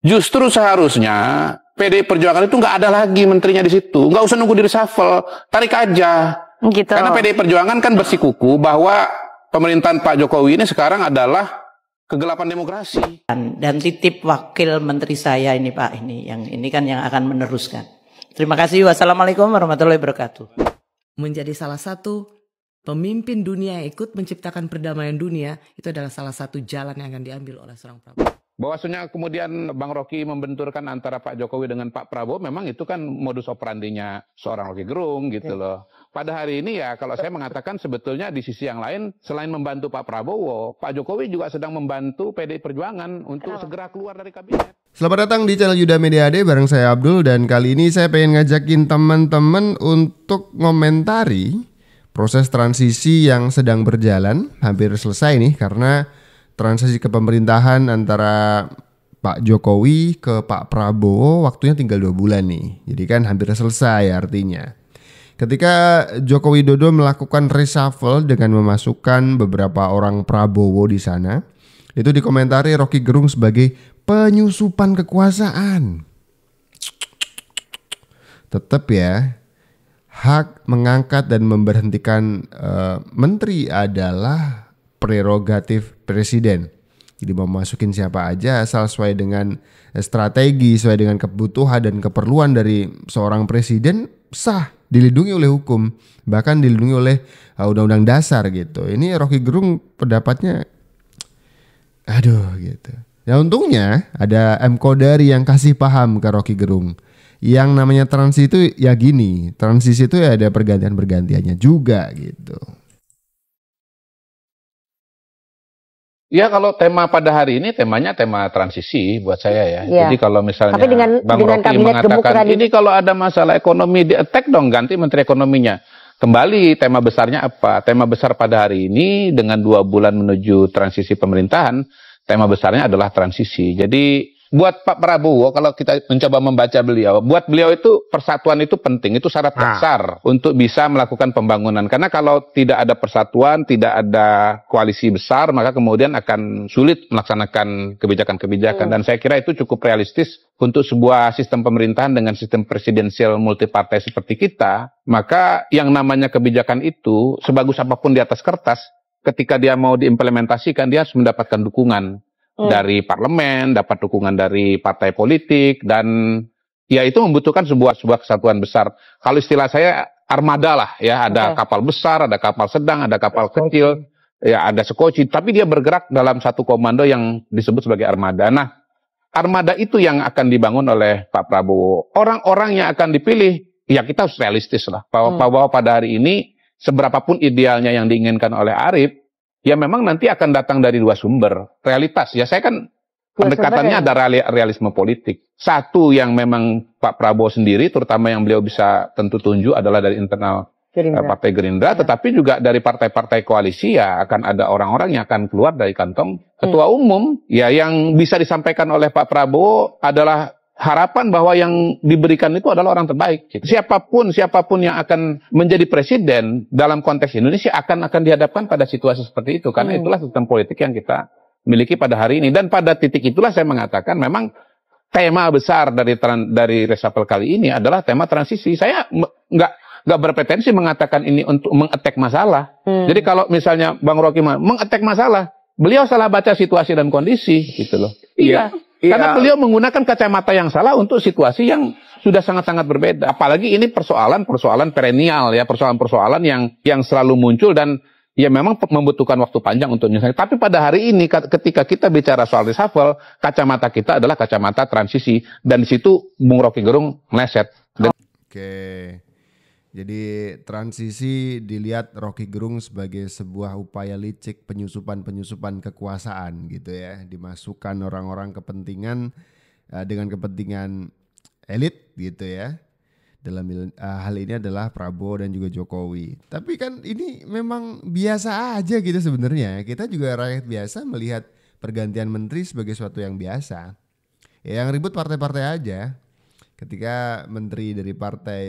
Justru seharusnya PD Perjuangan itu nggak ada lagi menterinya di situ, nggak usah nunggu di reshuffle, tarik aja. Gitu. Karena PD Perjuangan kan bersikuku bahwa pemerintahan Pak Jokowi ini sekarang adalah kegelapan demokrasi. Dan, dan titip wakil menteri saya ini Pak ini yang ini kan yang akan meneruskan. Terima kasih. Wassalamualaikum warahmatullahi wabarakatuh. Menjadi salah satu pemimpin dunia yang ikut menciptakan perdamaian dunia itu adalah salah satu jalan yang akan diambil oleh seorang Prabowo. Bahwasanya kemudian Bang Rocky membenturkan antara Pak Jokowi dengan Pak Prabowo, memang itu kan modus operandinya seorang Rocky Gerung gitu iya. loh. Pada hari ini ya kalau saya mengatakan sebetulnya di sisi yang lain, selain membantu Pak Prabowo, Pak Jokowi juga sedang membantu PD Perjuangan untuk Kenapa? segera keluar dari kabinet. Selamat datang di channel Yuda Media AD bareng saya Abdul dan kali ini saya pengen ngajakin teman-teman untuk ngomentari proses transisi yang sedang berjalan hampir selesai nih karena transisi pemerintahan antara Pak Jokowi ke Pak Prabowo waktunya tinggal dua bulan nih. Jadi kan hampir selesai artinya. Ketika Jokowi Dodo melakukan reshuffle dengan memasukkan beberapa orang Prabowo di sana, itu dikomentari Rocky Gerung sebagai penyusupan kekuasaan. Tetap ya, hak mengangkat dan memberhentikan uh, menteri adalah prerogatif presiden. Jadi mau masukin siapa aja asal sesuai dengan strategi, sesuai dengan kebutuhan dan keperluan dari seorang presiden sah dilindungi oleh hukum, bahkan dilindungi oleh uh, undang-undang dasar gitu. Ini Rocky Gerung pendapatnya aduh gitu. Ya untungnya ada M Kodari yang kasih paham ke Rocky Gerung. Yang namanya transisi itu ya gini, transisi itu ya ada pergantian-pergantiannya juga gitu. Ya kalau tema pada hari ini temanya tema transisi buat saya ya. ya. Jadi kalau misalnya Tapi dengan, Bang dengan Rocky mengatakan ini kalau ada masalah ekonomi di attack dong ganti menteri ekonominya. Kembali tema besarnya apa? Tema besar pada hari ini dengan dua bulan menuju transisi pemerintahan, tema besarnya adalah transisi. Jadi buat Pak Prabowo kalau kita mencoba membaca beliau, buat beliau itu persatuan itu penting, itu syarat nah. dasar nah. untuk bisa melakukan pembangunan. Karena kalau tidak ada persatuan, tidak ada koalisi besar, maka kemudian akan sulit melaksanakan kebijakan-kebijakan. Hmm. Dan saya kira itu cukup realistis untuk sebuah sistem pemerintahan dengan sistem presidensial multipartai seperti kita, maka yang namanya kebijakan itu sebagus apapun di atas kertas, ketika dia mau diimplementasikan dia harus mendapatkan dukungan Hmm. dari parlemen, dapat dukungan dari partai politik dan ya itu membutuhkan sebuah sebuah kesatuan besar. Kalau istilah saya armada lah ya, ada okay. kapal besar, ada kapal sedang, ada kapal kecil, ya ada sekoci, tapi dia bergerak dalam satu komando yang disebut sebagai armada. Nah, armada itu yang akan dibangun oleh Pak Prabowo. Orang-orang yang akan dipilih ya kita harus realistis lah bahwa, hmm. bahwa pada hari ini seberapapun idealnya yang diinginkan oleh Arif ya memang nanti akan datang dari dua sumber realitas ya saya kan pendekatannya ya. ada realisme politik satu yang memang Pak Prabowo sendiri terutama yang beliau bisa tentu tunjuk adalah dari internal Gerindra. Eh, Partai Gerindra, ya. tetapi juga dari partai-partai koalisi ya akan ada orang-orang yang akan keluar dari kantong hmm. ketua hmm. umum ya yang bisa disampaikan oleh Pak Prabowo adalah harapan bahwa yang diberikan itu adalah orang terbaik. Gitu. Siapapun siapapun yang akan menjadi presiden dalam konteks Indonesia akan akan dihadapkan pada situasi seperti itu karena hmm. itulah sistem politik yang kita miliki pada hari ini dan pada titik itulah saya mengatakan memang tema besar dari dari reshuffle kali ini adalah tema transisi. Saya nggak nggak berpretensi mengatakan ini untuk mengetek masalah. Hmm. Jadi kalau misalnya Bang Rocky mengetek masalah, beliau salah baca situasi dan kondisi gitu loh. Iya. Yeah. Iya. Karena beliau menggunakan kacamata yang salah untuk situasi yang sudah sangat-sangat berbeda. Apalagi ini persoalan-persoalan perennial ya, persoalan-persoalan yang yang selalu muncul dan ya memang membutuhkan waktu panjang untuk menyelesaikan. Tapi pada hari ini ketika kita bicara soal reshuffle, kacamata kita adalah kacamata transisi dan di situ Bung Rocky Gerung meleset. Oke. Okay. Jadi transisi dilihat Rocky Gerung sebagai sebuah upaya licik penyusupan-penyusupan kekuasaan gitu ya. Dimasukkan orang-orang kepentingan uh, dengan kepentingan elit gitu ya. Dalam uh, hal ini adalah Prabowo dan juga Jokowi. Tapi kan ini memang biasa aja gitu sebenarnya. Kita juga rakyat biasa melihat pergantian menteri sebagai suatu yang biasa. Ya, yang ribut partai-partai aja. Ketika menteri dari partai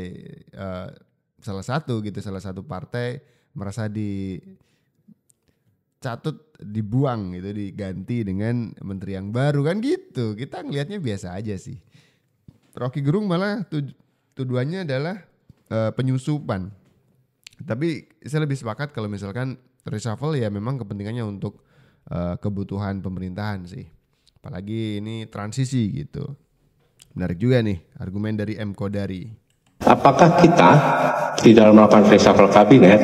uh, salah satu gitu salah satu partai merasa di catut dibuang gitu diganti dengan menteri yang baru kan gitu kita ngelihatnya biasa aja sih Rocky Gerung malah tu, tuduhannya adalah uh, penyusupan tapi saya lebih sepakat kalau misalkan reshuffle ya memang kepentingannya untuk uh, kebutuhan pemerintahan sih apalagi ini transisi gitu menarik juga nih argumen dari M Kodari Apakah kita di dalam melakukan reshuffle kabinet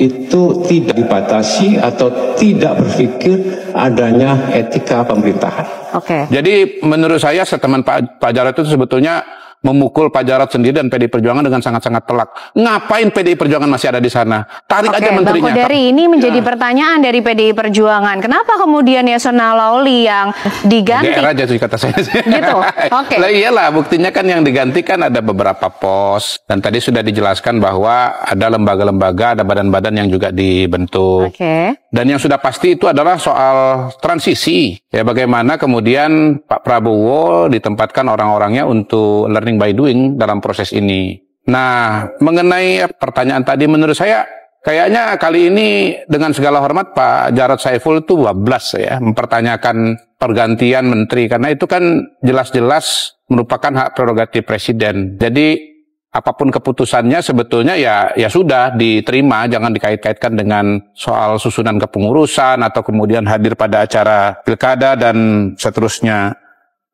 itu tidak dibatasi atau tidak berpikir adanya etika pemerintahan. Oke. Okay. Jadi menurut saya teman Pak, Pak Jarod itu sebetulnya memukul Pak Jarod sendiri dan PDI Perjuangan dengan sangat-sangat telak. Ngapain PDI Perjuangan masih ada di sana? Tarik Oke, aja menterinya. Bang dari ini iya. menjadi ya. pertanyaan dari PDI Perjuangan. Kenapa kemudian Yasona Lawli yang diganti? Gak aja sih kata saya. Gitu. Oke. Okay. Lah iyalah, buktinya kan yang digantikan ada beberapa pos dan tadi sudah dijelaskan bahwa ada lembaga-lembaga, ada badan-badan yang juga dibentuk. Oke. Dan yang sudah pasti itu adalah soal transisi. Ya bagaimana kemudian Pak Prabowo ditempatkan orang-orangnya untuk learning learning by doing dalam proses ini. Nah, mengenai eh, pertanyaan tadi menurut saya kayaknya kali ini dengan segala hormat Pak Jarod Saiful itu bablas ya mempertanyakan pergantian menteri karena itu kan jelas-jelas merupakan hak prerogatif presiden. Jadi apapun keputusannya sebetulnya ya ya sudah diterima jangan dikait-kaitkan dengan soal susunan kepengurusan atau kemudian hadir pada acara pilkada dan seterusnya.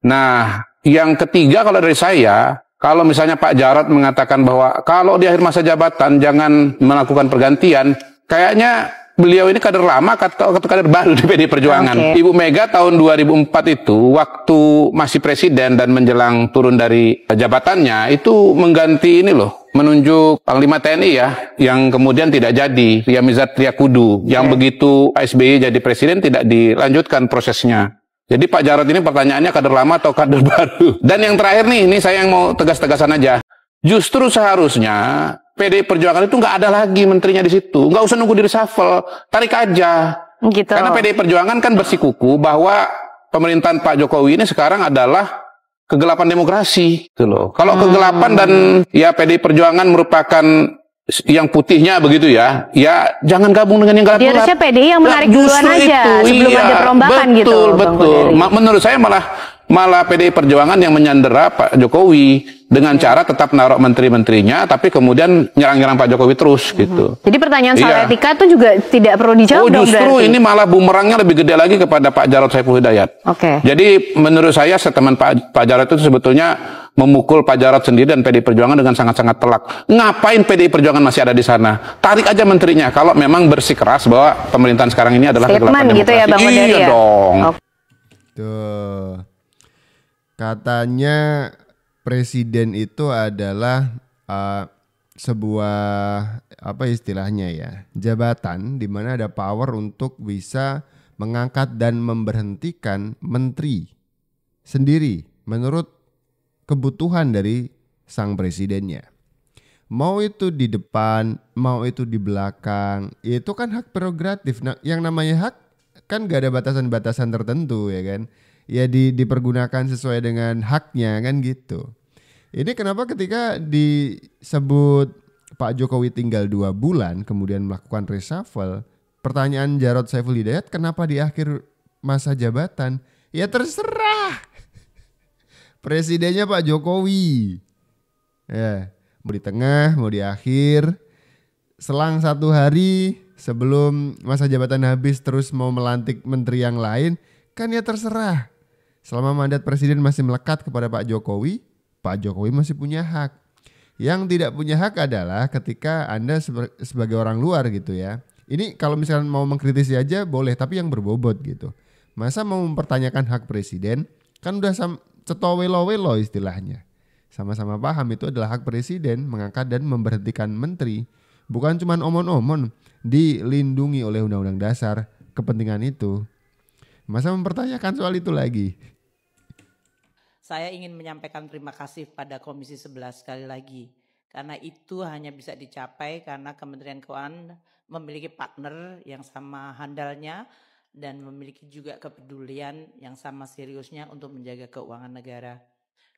Nah, yang ketiga kalau dari saya, kalau misalnya Pak Jarod mengatakan bahwa kalau di akhir masa jabatan jangan melakukan pergantian, kayaknya beliau ini kader lama atau kader baru di PD Perjuangan. Okay. Ibu Mega tahun 2004 itu waktu masih presiden dan menjelang turun dari jabatannya itu mengganti ini loh menunjuk Panglima TNI ya yang kemudian tidak jadi Ria Mizar Triakudu yang yeah. begitu SBY jadi presiden tidak dilanjutkan prosesnya. Jadi Pak Jarod ini pertanyaannya kader lama atau kader baru? Dan yang terakhir nih, ini saya yang mau tegas-tegasan aja. Justru seharusnya PD Perjuangan itu nggak ada lagi menterinya di situ. Nggak usah nunggu di reshuffle, tarik aja. Gitu. Karena PD Perjuangan kan bersikuku bahwa pemerintahan Pak Jokowi ini sekarang adalah kegelapan demokrasi. Gitu loh. Kalau hmm. kegelapan dan hmm. ya PD Perjuangan merupakan yang putihnya begitu ya, ya jangan gabung dengan yang gelap. Dia harusnya PDI yang menarik nah, duluan aja itu, sebelum iya, ada perombakan betul, gitu. Betul betul. Menurut saya malah malah PDI Perjuangan yang menyandera Pak Jokowi dengan iya. cara tetap naruh menteri-menterinya, tapi kemudian nyerang-nyerang Pak Jokowi terus -hmm. gitu. Jadi pertanyaan soal iya. etika itu juga tidak perlu dijawab. Oh justru dong, ini malah bumerangnya lebih gede lagi kepada Pak Jarod Saiful Hidayat. Oke. Okay. Jadi menurut saya teman Pak Pak Jarod itu sebetulnya memukul Pak Jarod sendiri dan PDI Perjuangan dengan sangat-sangat telak. Ngapain PDI Perjuangan masih ada di sana? Tarik aja menterinya kalau memang bersikeras bahwa pemerintahan sekarang ini adalah Statement kegelapan demokrasi. gitu ya Bang Iya ya? dong. Tuh. Katanya presiden itu adalah uh, sebuah apa istilahnya ya, jabatan di mana ada power untuk bisa mengangkat dan memberhentikan menteri sendiri menurut kebutuhan dari sang presidennya. Mau itu di depan, mau itu di belakang, ya itu kan hak prerogatif. Nah, yang namanya hak kan gak ada batasan-batasan tertentu ya kan. Ya di, dipergunakan sesuai dengan haknya kan gitu. Ini kenapa ketika disebut Pak Jokowi tinggal dua bulan kemudian melakukan reshuffle, pertanyaan Jarod Saiful Hidayat kenapa di akhir masa jabatan? Ya terserah Presidennya Pak Jokowi. Ya, mau di tengah, mau di akhir. Selang satu hari sebelum masa jabatan habis terus mau melantik menteri yang lain, kan ya terserah. Selama mandat presiden masih melekat kepada Pak Jokowi, Pak Jokowi masih punya hak. Yang tidak punya hak adalah ketika Anda sebagai orang luar gitu ya. Ini kalau misalkan mau mengkritisi aja boleh, tapi yang berbobot gitu. Masa mau mempertanyakan hak presiden? Kan udah sam Cetowelo-welo istilahnya. Sama-sama paham itu adalah hak presiden mengangkat dan memberhentikan menteri. Bukan cuma omon-omon, dilindungi oleh undang-undang dasar kepentingan itu. Masa mempertanyakan soal itu lagi? Saya ingin menyampaikan terima kasih pada Komisi 11 sekali lagi. Karena itu hanya bisa dicapai karena Kementerian Keuangan memiliki partner yang sama handalnya, dan memiliki juga kepedulian yang sama seriusnya untuk menjaga keuangan negara.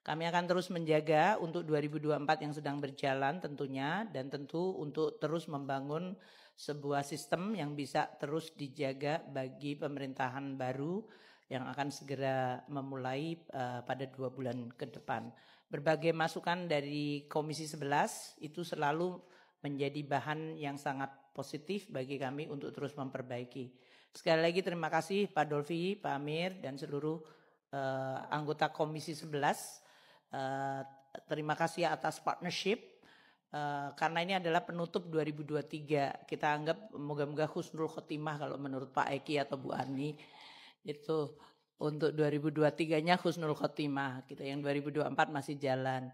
Kami akan terus menjaga untuk 2024 yang sedang berjalan tentunya dan tentu untuk terus membangun sebuah sistem yang bisa terus dijaga bagi pemerintahan baru yang akan segera memulai uh, pada dua bulan ke depan. Berbagai masukan dari Komisi 11 itu selalu menjadi bahan yang sangat positif bagi kami untuk terus memperbaiki. Sekali lagi terima kasih Pak Dolfi, Pak Amir, dan seluruh uh, anggota Komisi 11. Uh, eh, terima kasih atas partnership. Uh, karena ini adalah penutup 2023, kita anggap moga-moga khusnul khotimah kalau menurut Pak Eki atau Bu Ani itu untuk 2023-nya khusnul khotimah. Kita yang 2024 masih jalan.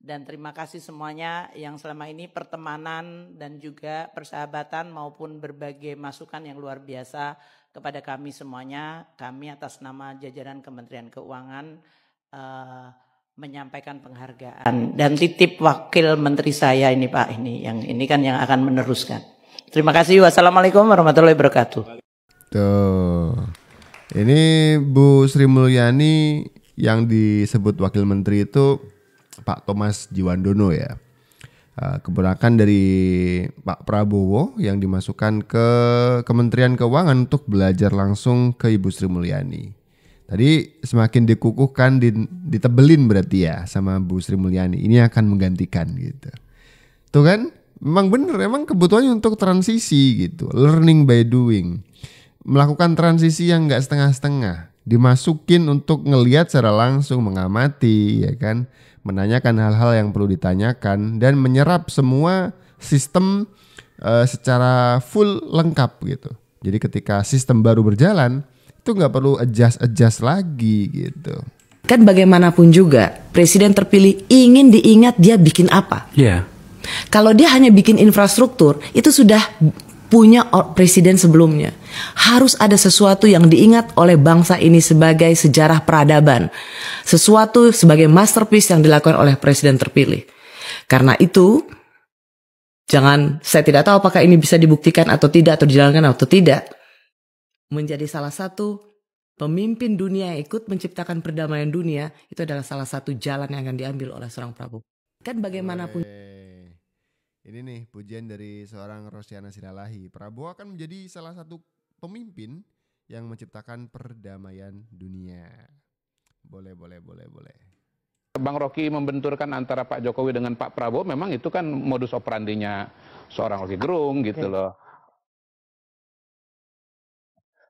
Dan terima kasih semuanya yang selama ini pertemanan dan juga persahabatan maupun berbagai masukan yang luar biasa kepada kami semuanya. Kami atas nama jajaran Kementerian Keuangan uh, menyampaikan penghargaan dan titip wakil menteri saya ini Pak ini yang ini kan yang akan meneruskan. Terima kasih. Wassalamualaikum warahmatullahi wabarakatuh. Tuh. Ini Bu Sri Mulyani yang disebut wakil menteri itu Pak Thomas Jiwandono ya. Eh, keberakan dari Pak Prabowo yang dimasukkan ke Kementerian Keuangan untuk belajar langsung ke Ibu Sri Mulyani. Tadi semakin dikukuhkan, ditebelin berarti ya sama Bu Sri Mulyani. Ini akan menggantikan gitu. Tuh kan, memang benar, emang kebutuhannya untuk transisi gitu. Learning by doing. Melakukan transisi yang gak setengah-setengah dimasukin untuk ngeliat secara langsung, mengamati, ya kan, menanyakan hal-hal yang perlu ditanyakan dan menyerap semua sistem uh, secara full lengkap gitu. Jadi ketika sistem baru berjalan itu nggak perlu adjust adjust lagi gitu. Kan bagaimanapun juga presiden terpilih ingin diingat dia bikin apa. ya Yeah. Kalau dia hanya bikin infrastruktur itu sudah punya presiden sebelumnya. Harus ada sesuatu yang diingat oleh bangsa ini sebagai sejarah peradaban. Sesuatu sebagai masterpiece yang dilakukan oleh presiden terpilih. Karena itu, jangan saya tidak tahu apakah ini bisa dibuktikan atau tidak atau dijalankan atau tidak. Menjadi salah satu pemimpin dunia yang ikut menciptakan perdamaian dunia itu adalah salah satu jalan yang akan diambil oleh seorang Prabowo. Kan bagaimanapun ini nih pujian dari seorang Rosiana Sinalahi. Prabowo akan menjadi salah satu pemimpin yang menciptakan perdamaian dunia. Boleh, boleh, boleh, boleh. Bang Rocky membenturkan antara Pak Jokowi dengan Pak Prabowo memang itu kan modus operandinya seorang Rocky Gerung gitu loh.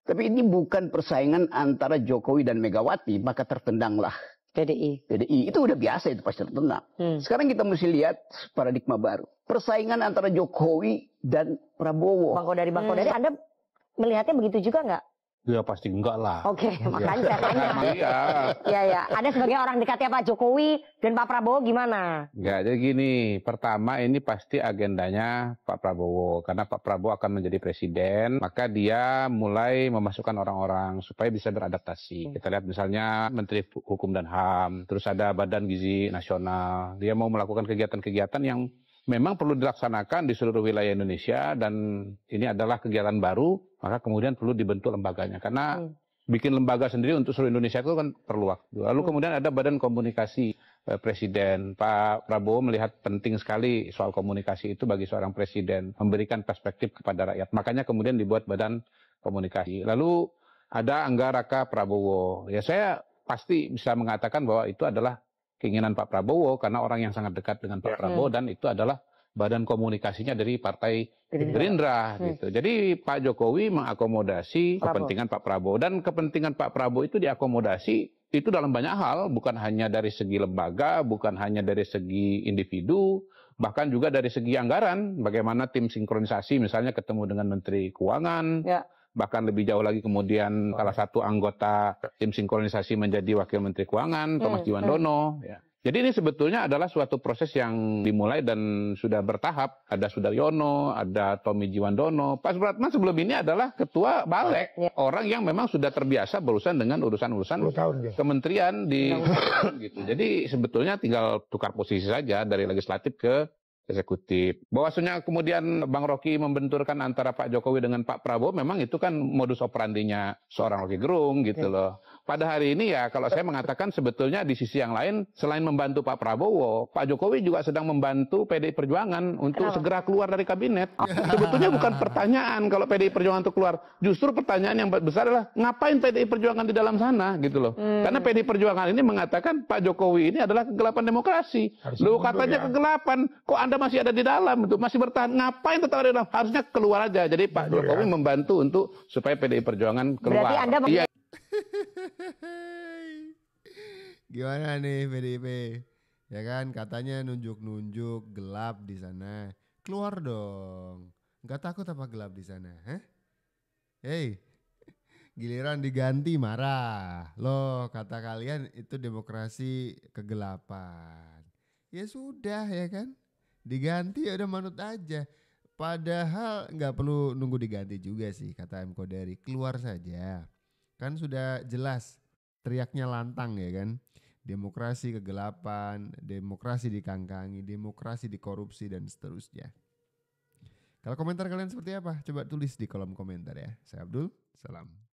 Tapi ini bukan persaingan antara Jokowi dan Megawati, maka tertendanglah PDI. PDI itu udah biasa itu pasti tenang. Hmm. Sekarang kita mesti lihat paradigma baru. Persaingan antara Jokowi dan Prabowo. Bangko dari Bangko Kodari, hmm. Anda melihatnya begitu juga nggak? Ya pasti enggak lah. Oke, ya. makanya saya tanya. Iya. Iya, ya. Anda sebagai orang dekatnya Pak Jokowi dan Pak Prabowo gimana? Enggak, ya, jadi gini. Pertama ini pasti agendanya Pak Prabowo. Karena Pak Prabowo akan menjadi presiden. Maka dia mulai memasukkan orang-orang supaya bisa beradaptasi. Hmm. Kita lihat misalnya Menteri Hukum dan HAM. Terus ada Badan Gizi Nasional. Dia mau melakukan kegiatan-kegiatan yang memang perlu dilaksanakan di seluruh wilayah Indonesia dan ini adalah kegiatan baru, maka kemudian perlu dibentuk lembaganya karena hmm. bikin lembaga sendiri untuk seluruh Indonesia itu kan perlu waktu. Lalu hmm. kemudian ada Badan Komunikasi eh, Presiden. Pak Prabowo melihat penting sekali soal komunikasi itu bagi seorang presiden, memberikan perspektif kepada rakyat. Makanya kemudian dibuat Badan Komunikasi. Lalu ada Anggaraka Prabowo. Ya saya pasti bisa mengatakan bahwa itu adalah keinginan Pak Prabowo karena orang yang sangat dekat dengan Pak ya. Prabowo hmm. dan itu adalah badan komunikasinya dari Partai Gerindra, Gerindra hmm. gitu. Jadi Pak Jokowi mengakomodasi Prabowo. kepentingan Pak Prabowo dan kepentingan Pak Prabowo itu diakomodasi itu dalam banyak hal, bukan hanya dari segi lembaga, bukan hanya dari segi individu, bahkan juga dari segi anggaran, bagaimana tim sinkronisasi misalnya ketemu dengan Menteri Keuangan, ya bahkan lebih jauh lagi kemudian salah satu anggota tim sinkronisasi menjadi wakil menteri keuangan Thomas hmm, Jiwandono hmm. ya. Jadi ini sebetulnya adalah suatu proses yang dimulai dan sudah bertahap. Ada Sudaryono, ada Tommy Jiwandono. Pak Supratman sebelum ini adalah ketua balek. Ya. Orang yang memang sudah terbiasa berurusan dengan urusan-urusan kementerian di... gitu. Jadi sebetulnya tinggal tukar posisi saja dari legislatif ke eksekutif. Bahwasanya kemudian Bang Rocky membenturkan antara Pak Jokowi dengan Pak Prabowo memang itu kan modus operandinya seorang Rocky Gerung gitu iya. loh pada hari ini ya kalau saya mengatakan sebetulnya di sisi yang lain selain membantu Pak Prabowo, Pak Jokowi juga sedang membantu PDI Perjuangan untuk Kenapa? segera keluar dari kabinet. Sebetulnya bukan pertanyaan kalau PDI Perjuangan itu keluar. Justru pertanyaan yang besar adalah ngapain PDI Perjuangan di dalam sana gitu loh. Hmm. Karena PDI Perjuangan ini mengatakan Pak Jokowi ini adalah kegelapan demokrasi. Lu katanya ya. kegelapan, kok Anda masih ada di dalam itu masih bertahan. Ngapain tetap ada di dalam? Harusnya keluar aja. Jadi Pak ya. Jokowi ya. membantu untuk supaya PDI Perjuangan keluar. Berarti Anda iya. Gimana nih PDIP? Ya kan katanya nunjuk-nunjuk gelap di sana. Keluar dong. Gak takut apa gelap di sana? Hei, giliran diganti marah. Loh, kata kalian itu demokrasi kegelapan. Ya sudah ya kan? Diganti ya udah manut aja. Padahal nggak perlu nunggu diganti juga sih kata M. Kodari. Keluar saja. Kan sudah jelas teriaknya lantang ya kan. Demokrasi kegelapan, demokrasi dikangkangi, demokrasi dikorupsi dan seterusnya. Kalau komentar kalian seperti apa? Coba tulis di kolom komentar ya. Saya Abdul, salam.